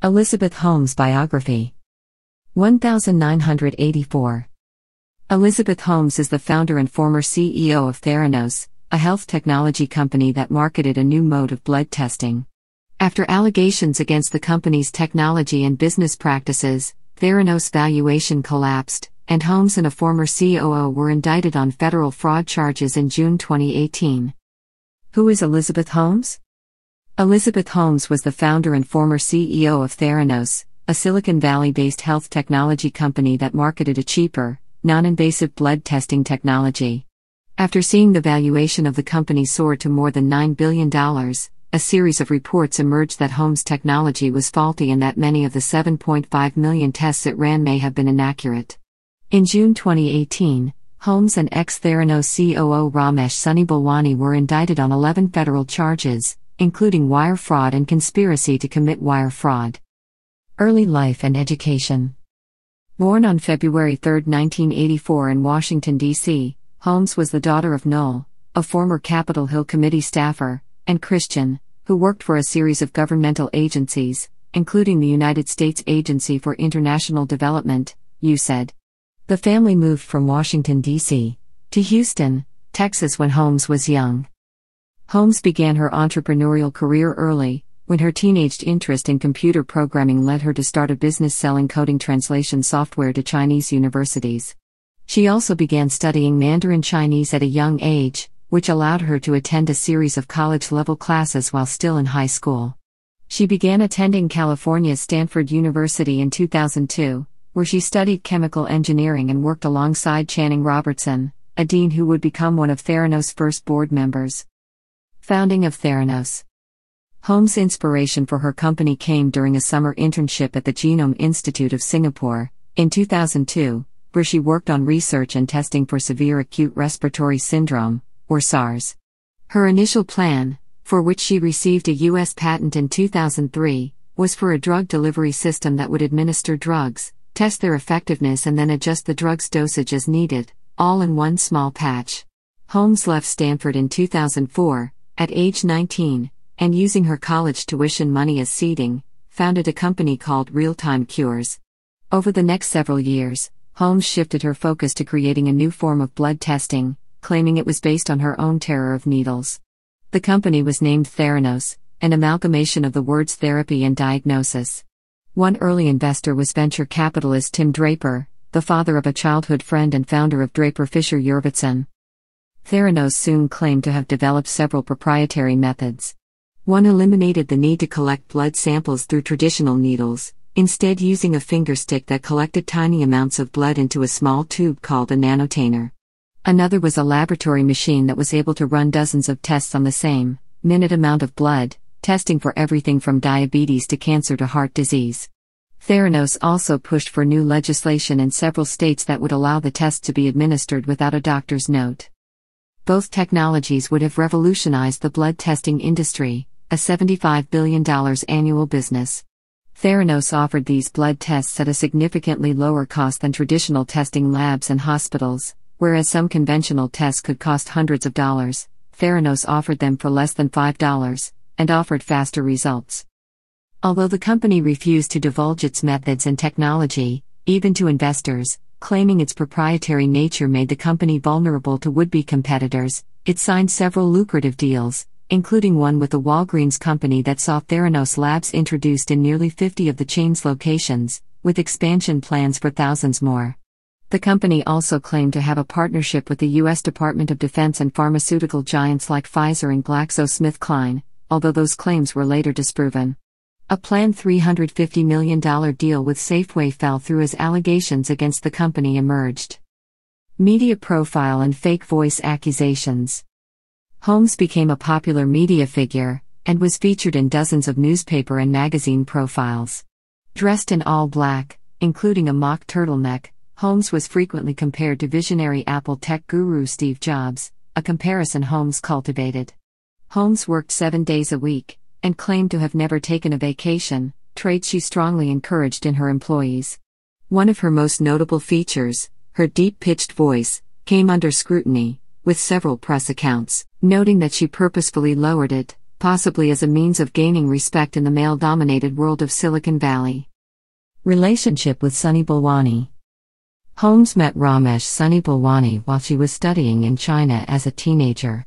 Elizabeth Holmes Biography 1984. Elizabeth Holmes is the founder and former CEO of Theranos, a health technology company that marketed a new mode of blood testing. After allegations against the company's technology and business practices, Theranos' valuation collapsed, and Holmes and a former COO were indicted on federal fraud charges in June 2018. Who is Elizabeth Holmes? Elizabeth Holmes was the founder and former CEO of Theranos, a Silicon Valley based health technology company that marketed a cheaper, non invasive blood testing technology. After seeing the valuation of the company soar to more than $9 billion, a series of reports emerged that Holmes' technology was faulty and that many of the 7.5 million tests it ran may have been inaccurate. In June 2018, Holmes and ex Theranos COO Ramesh Sunnibalwani were indicted on 11 federal charges, including wire fraud and conspiracy to commit wire fraud. Early life and education. Born on February 3, 1984, in Washington, D.C., Holmes was the daughter of Noel, a former Capitol Hill Committee staffer, and Christian, who worked for a series of governmental agencies, including the United States Agency for International Development, You said The family moved from Washington, D.C., to Houston, Texas when Holmes was young. Holmes began her entrepreneurial career early, when her teenaged interest in computer programming led her to start a business selling coding translation software to Chinese universities. She also began studying Mandarin Chinese at a young age, which allowed her to attend a series of college level classes while still in high school. She began attending California's Stanford University in 2002, where she studied chemical engineering and worked alongside Channing Robertson, a dean who would become one of Theranos' first board members. Founding of Theranos. Holmes' inspiration for her company came during a summer internship at the Genome Institute of Singapore. In 2002, where she worked on research and testing for severe acute respiratory syndrome, or SARS. Her initial plan, for which she received a U.S. patent in 2003, was for a drug delivery system that would administer drugs, test their effectiveness, and then adjust the drug's dosage as needed, all in one small patch. Holmes left Stanford in 2004, at age 19, and using her college tuition money as seeding, founded a company called Real Time Cures. Over the next several years, Holmes shifted her focus to creating a new form of blood testing, claiming it was based on her own terror of needles. The company was named Theranos, an amalgamation of the words therapy and diagnosis. One early investor was venture capitalist Tim Draper, the father of a childhood friend and founder of Draper Fisher Jurvetson. Theranos soon claimed to have developed several proprietary methods. One eliminated the need to collect blood samples through traditional needles, instead, using a finger stick that collected tiny amounts of blood into a small tube called a nanotainer. Another was a laboratory machine that was able to run dozens of tests on the same minute amount of blood, testing for everything from diabetes to cancer to heart disease. Theranos also pushed for new legislation in several states that would allow the test to be administered without a doctor's note both technologies would have revolutionized the blood testing industry, a $75 billion annual business. Theranos offered these blood tests at a significantly lower cost than traditional testing labs and hospitals, whereas some conventional tests could cost hundreds of dollars. Theranos offered them for less than $5 and offered faster results. Although the company refused to divulge its methods and technology, even to investors, claiming its proprietary nature made the company vulnerable to would be competitors. It signed several lucrative deals, including one with the Walgreens company that saw Theranos Labs introduced in nearly 50 of the chain's locations, with expansion plans for thousands more. The company also claimed to have a partnership with the U.S. Department of Defense and pharmaceutical giants like Pfizer and GlaxoSmithKline, although those claims were later disproven. A planned $350 million deal with Safeway fell through as allegations against the company emerged. Media profile and fake voice accusations. Holmes became a popular media figure and was featured in dozens of newspaper and magazine profiles. Dressed in all black, including a mock turtleneck, Holmes was frequently compared to visionary Apple tech guru Steve Jobs, a comparison Holmes cultivated. Holmes worked seven days a week and claimed to have never taken a vacation, traits she strongly encouraged in her employees. One of her most notable features, her deep pitched voice, came under scrutiny, with several press accounts noting that she purposefully lowered it, possibly as a means of gaining respect in the male dominated world of Silicon Valley. Relationship with Sunny Bulwani. Holmes met Ramesh Sunny Bulwani while she was studying in China as a teenager.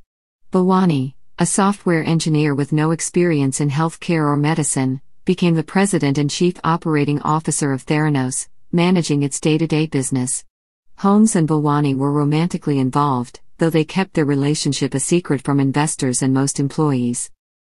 Bulwani, a software engineer with no experience in healthcare or medicine, became the president and chief operating officer of Theranos, managing its day to day business. Holmes and Bulwani were romantically involved, though they kept their relationship a secret from investors and most employees.